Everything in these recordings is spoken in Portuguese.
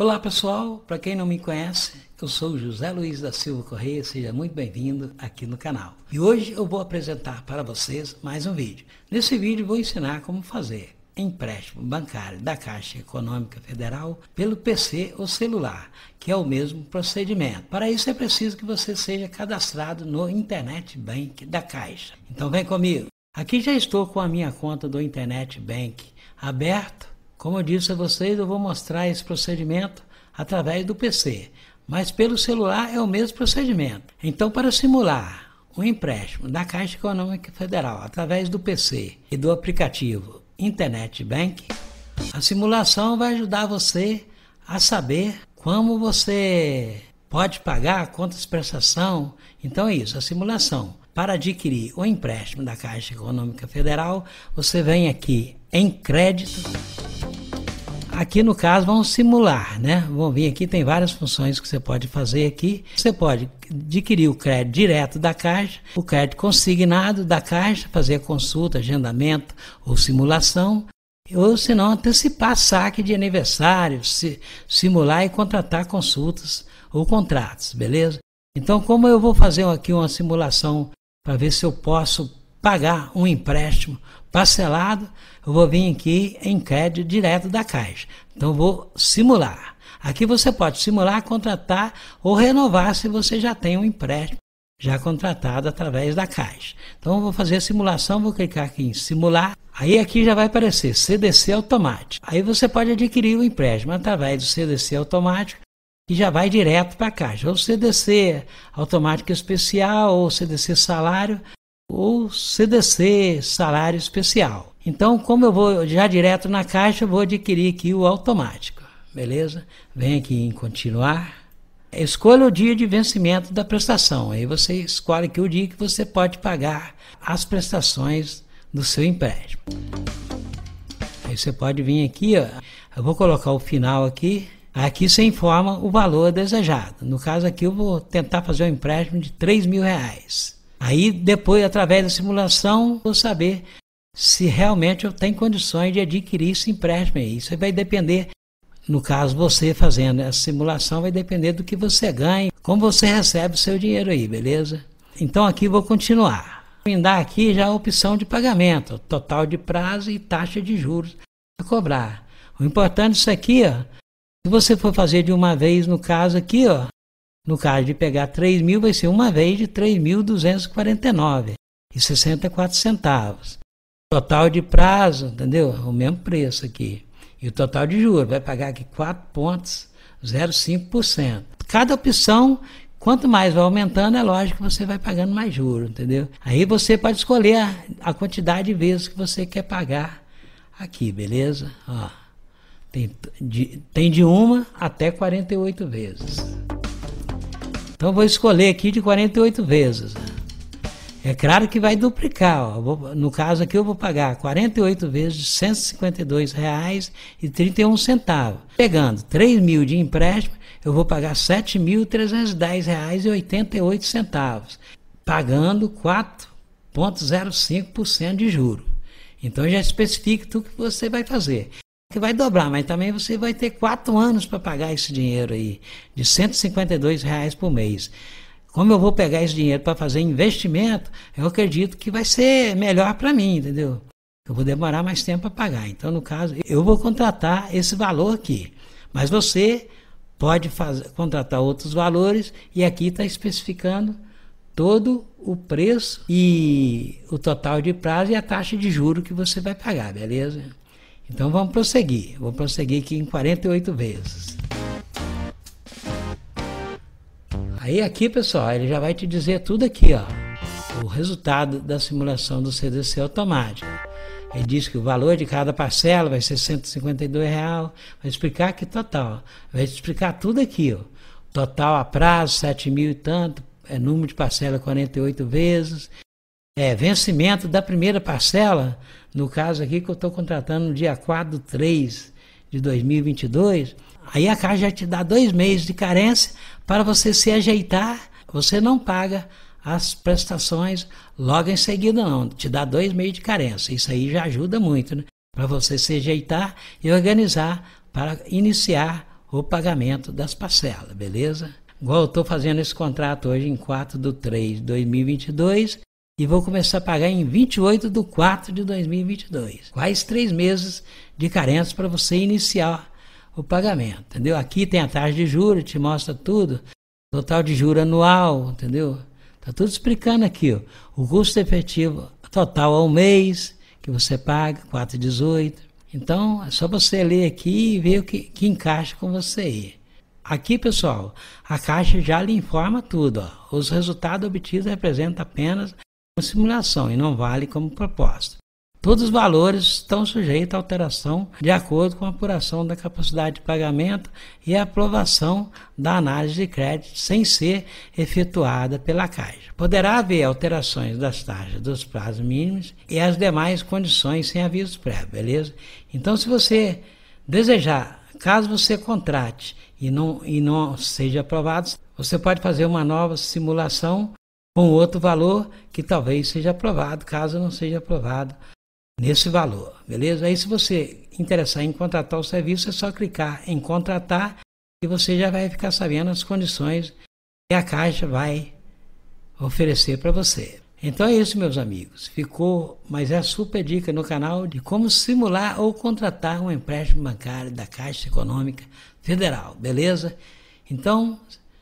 Olá pessoal, para quem não me conhece, eu sou José Luiz da Silva Correia, seja muito bem-vindo aqui no canal. E hoje eu vou apresentar para vocês mais um vídeo. Nesse vídeo vou ensinar como fazer empréstimo bancário da Caixa Econômica Federal pelo PC ou celular, que é o mesmo procedimento. Para isso é preciso que você seja cadastrado no Internet Bank da Caixa. Então vem comigo. Aqui já estou com a minha conta do Internet Bank aberta como eu disse a vocês, eu vou mostrar esse procedimento através do PC, mas pelo celular é o mesmo procedimento. Então, para simular o empréstimo da Caixa Econômica Federal através do PC e do aplicativo Internet Bank, a simulação vai ajudar você a saber como você pode pagar, quantas prestação. Então é isso, a simulação. Para adquirir o empréstimo da Caixa Econômica Federal, você vem aqui em crédito Aqui no caso vamos simular, né? Vamos vir aqui, tem várias funções que você pode fazer aqui. Você pode adquirir o crédito direto da Caixa, o crédito consignado da Caixa, fazer consulta, agendamento ou simulação ou se não antecipar saque de aniversário, se, simular e contratar consultas ou contratos, beleza? Então, como eu vou fazer aqui uma simulação para ver se eu posso pagar um empréstimo parcelado, eu vou vir aqui em crédito direto da Caixa. Então vou simular. Aqui você pode simular, contratar ou renovar se você já tem um empréstimo já contratado através da Caixa. Então eu vou fazer a simulação, vou clicar aqui em simular. Aí aqui já vai aparecer CDC automático. Aí você pode adquirir o empréstimo através do CDC automático que já vai direto para a Caixa. Ou CDC automático especial ou CDC salário o CDC, salário especial. Então, como eu vou já direto na caixa, vou adquirir aqui o automático, beleza? Vem aqui em continuar. Escolha o dia de vencimento da prestação. Aí você escolhe que o dia que você pode pagar as prestações do seu empréstimo. Aí você pode vir aqui, ó. Eu vou colocar o final aqui. Aqui você informa o valor desejado. No caso aqui, eu vou tentar fazer um empréstimo de 3 mil reais. Aí depois, através da simulação, vou saber se realmente eu tenho condições de adquirir esse empréstimo. Isso vai depender, no caso você fazendo essa simulação, vai depender do que você ganha, como você recebe o seu dinheiro aí, beleza? Então aqui vou continuar. Me dá aqui já a opção de pagamento, total de prazo e taxa de juros a cobrar. O importante é isso aqui, ó. Se você for fazer de uma vez, no caso aqui, ó, no caso de pegar 3 mil, vai ser uma vez de 3.249,64 centavos. Total de prazo, entendeu? É o mesmo preço aqui. E o total de juros, vai pagar aqui 4,05%. Cada opção, quanto mais vai aumentando, é lógico que você vai pagando mais juros, entendeu? Aí você pode escolher a, a quantidade de vezes que você quer pagar aqui, beleza? Ó, tem, de, tem de uma até 48 vezes. Então vou escolher aqui de 48 vezes. É claro que vai duplicar. Ó. No caso aqui eu vou pagar 48 vezes R$ 152,31. Pegando 3 mil de empréstimo, eu vou pagar R$ 7.310,88, pagando 4,05% de juro. Então já especifique tudo que você vai fazer que vai dobrar, mas também você vai ter quatro anos para pagar esse dinheiro aí, de 152 reais por mês. Como eu vou pegar esse dinheiro para fazer investimento, eu acredito que vai ser melhor para mim, entendeu? Eu vou demorar mais tempo para pagar. Então, no caso, eu vou contratar esse valor aqui. Mas você pode fazer, contratar outros valores e aqui está especificando todo o preço e o total de prazo e a taxa de juro que você vai pagar, beleza? Então vamos prosseguir. Vou prosseguir aqui em 48 vezes. Aí aqui, pessoal, ele já vai te dizer tudo aqui, ó. O resultado da simulação do CDC automático. Ele diz que o valor de cada parcela vai ser 152 real. Vai explicar aqui total. Vai explicar tudo aqui, ó. Total a prazo, 7 mil e tanto. É número de parcela 48 vezes. É, vencimento da primeira parcela, no caso aqui que eu estou contratando no dia 4 de 3 de 2022, aí a Caixa já te dá dois meses de carência para você se ajeitar. Você não paga as prestações logo em seguida, não. Te dá dois meses de carência. Isso aí já ajuda muito, né? Para você se ajeitar e organizar para iniciar o pagamento das parcelas, beleza? Igual eu estou fazendo esse contrato hoje em 4 de 3 de 2022, e vou começar a pagar em 28 de 4 de 2022. Quais três meses de carência para você iniciar o pagamento, entendeu? Aqui tem a taxa de juros, te mostra tudo, total de juro anual, entendeu? Tá tudo explicando aqui, ó. o custo efetivo total ao mês que você paga, 4,18. Então, é só você ler aqui e ver o que, que encaixa com você aí. Aqui, pessoal, a Caixa já lhe informa tudo. Ó. Os resultados obtidos representam apenas simulação e não vale como proposta. Todos os valores estão sujeitos à alteração de acordo com a apuração da capacidade de pagamento e a aprovação da análise de crédito sem ser efetuada pela Caixa. Poderá haver alterações das taxas dos prazos mínimos e as demais condições sem aviso prévio, beleza? Então, se você desejar, caso você contrate e não, e não seja aprovado, você pode fazer uma nova simulação um outro valor que talvez seja aprovado, caso não seja aprovado nesse valor, beleza? Aí se você interessar em contratar o serviço, é só clicar em contratar e você já vai ficar sabendo as condições que a Caixa vai oferecer para você. Então é isso, meus amigos. Ficou, mas é a super dica no canal de como simular ou contratar um empréstimo bancário da Caixa Econômica Federal, beleza? Então,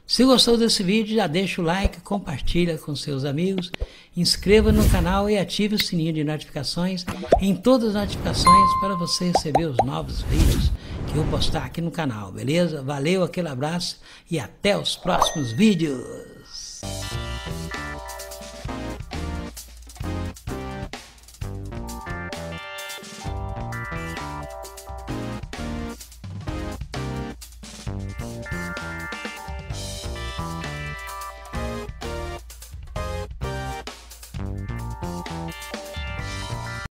se gostou desse vídeo, já deixa o like, compartilha com seus amigos, inscreva no canal e ative o sininho de notificações em todas as notificações para você receber os novos vídeos que eu postar aqui no canal, beleza? Valeu, aquele abraço e até os próximos vídeos!